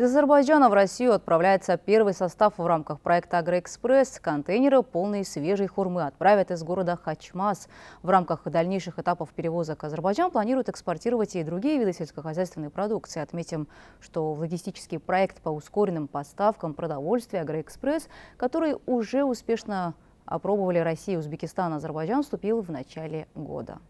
Из Азербайджана в Россию отправляется первый состав в рамках проекта «Агроэкспресс». Контейнеры, полные свежей хурмы, отправят из города Хачмас. В рамках дальнейших этапов перевозок Азербайджан планирует экспортировать и другие виды сельскохозяйственной продукции. Отметим, что логистический проект по ускоренным поставкам продовольствия «Агроэкспресс», который уже успешно опробовали Россия и Узбекистан, Азербайджан вступил в начале года.